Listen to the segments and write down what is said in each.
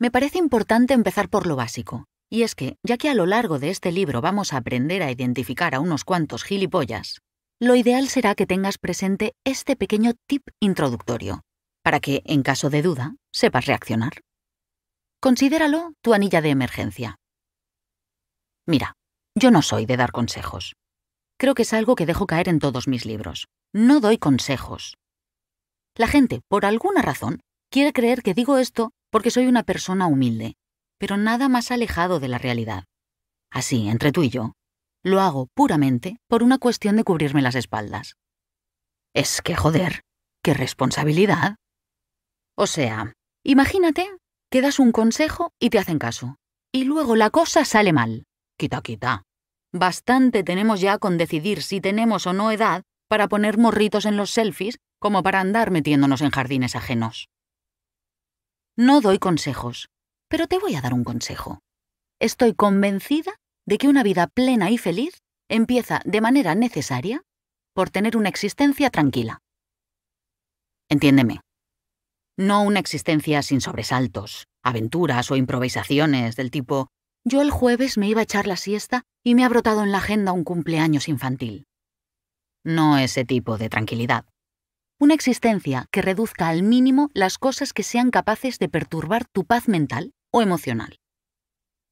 Me parece importante empezar por lo básico, y es que, ya que a lo largo de este libro vamos a aprender a identificar a unos cuantos gilipollas, lo ideal será que tengas presente este pequeño tip introductorio, para que, en caso de duda, sepas reaccionar. Considéralo tu anilla de emergencia. Mira, yo no soy de dar consejos. Creo que es algo que dejo caer en todos mis libros. No doy consejos. La gente, por alguna razón, quiere creer que digo esto porque soy una persona humilde, pero nada más alejado de la realidad. Así, entre tú y yo, lo hago puramente por una cuestión de cubrirme las espaldas. Es que, joder, qué responsabilidad. O sea, imagínate que das un consejo y te hacen caso, y luego la cosa sale mal. Quita, quita. Bastante tenemos ya con decidir si tenemos o no edad para poner morritos en los selfies como para andar metiéndonos en jardines ajenos. No doy consejos, pero te voy a dar un consejo. Estoy convencida de que una vida plena y feliz empieza de manera necesaria por tener una existencia tranquila. Entiéndeme. No una existencia sin sobresaltos, aventuras o improvisaciones del tipo yo el jueves me iba a echar la siesta y me ha brotado en la agenda un cumpleaños infantil. No ese tipo de tranquilidad. Una existencia que reduzca al mínimo las cosas que sean capaces de perturbar tu paz mental o emocional.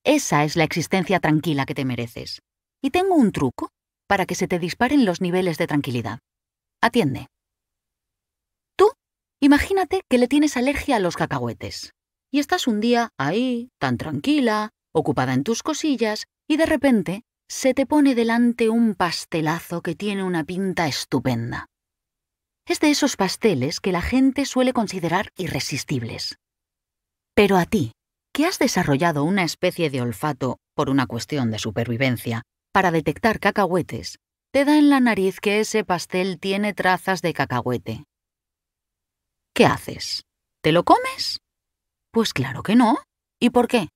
Esa es la existencia tranquila que te mereces. Y tengo un truco para que se te disparen los niveles de tranquilidad. Atiende. Tú, imagínate que le tienes alergia a los cacahuetes. Y estás un día ahí, tan tranquila, ocupada en tus cosillas, y de repente se te pone delante un pastelazo que tiene una pinta estupenda. Es de esos pasteles que la gente suele considerar irresistibles. Pero a ti, que has desarrollado una especie de olfato por una cuestión de supervivencia para detectar cacahuetes, te da en la nariz que ese pastel tiene trazas de cacahuete. ¿Qué haces? ¿Te lo comes? Pues claro que no. ¿Y por qué?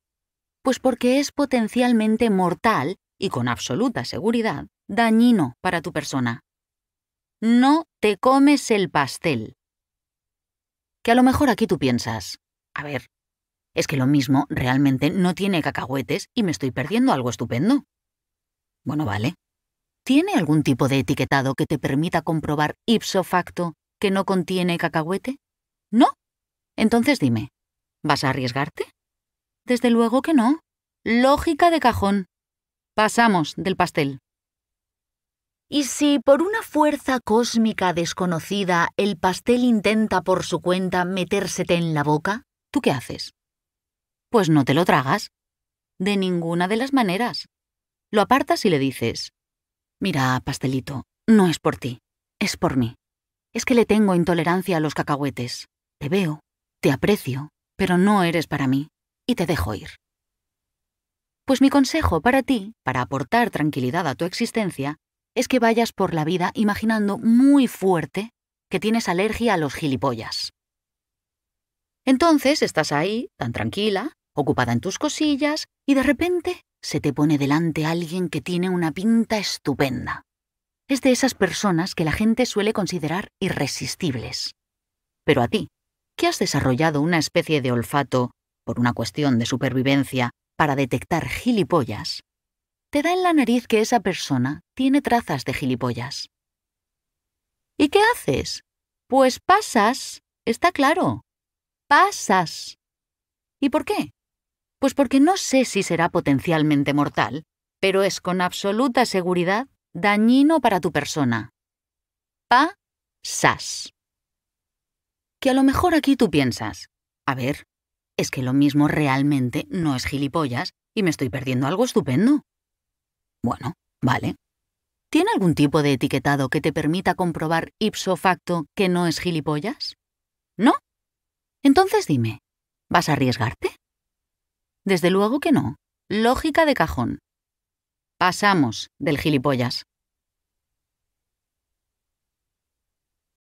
Pues porque es potencialmente mortal y con absoluta seguridad dañino para tu persona. No te comes el pastel. Que a lo mejor aquí tú piensas, a ver, es que lo mismo realmente no tiene cacahuetes y me estoy perdiendo algo estupendo. Bueno, vale. ¿Tiene algún tipo de etiquetado que te permita comprobar ipso facto que no contiene cacahuete? ¿No? Entonces dime, ¿vas a arriesgarte? Desde luego que no. Lógica de cajón. Pasamos del pastel. Y si por una fuerza cósmica desconocida el pastel intenta por su cuenta metérsete en la boca, ¿tú qué haces? Pues no te lo tragas. De ninguna de las maneras. Lo apartas y le dices, mira, pastelito, no es por ti, es por mí. Es que le tengo intolerancia a los cacahuetes. Te veo, te aprecio, pero no eres para mí, y te dejo ir. Pues mi consejo para ti, para aportar tranquilidad a tu existencia, es que vayas por la vida imaginando muy fuerte que tienes alergia a los gilipollas. Entonces estás ahí, tan tranquila, ocupada en tus cosillas, y de repente se te pone delante alguien que tiene una pinta estupenda. Es de esas personas que la gente suele considerar irresistibles. Pero a ti, que has desarrollado una especie de olfato, por una cuestión de supervivencia, para detectar gilipollas, te da en la nariz que esa persona tiene trazas de gilipollas. ¿Y qué haces? Pues pasas, está claro. Pasas. ¿Y por qué? Pues porque no sé si será potencialmente mortal, pero es con absoluta seguridad dañino para tu persona. Pa-sas. Que a lo mejor aquí tú piensas, a ver, es que lo mismo realmente no es gilipollas y me estoy perdiendo algo estupendo. Bueno, vale. ¿Tiene algún tipo de etiquetado que te permita comprobar ipso facto que no es gilipollas? ¿No? Entonces dime, ¿vas a arriesgarte? Desde luego que no. Lógica de cajón. Pasamos del gilipollas.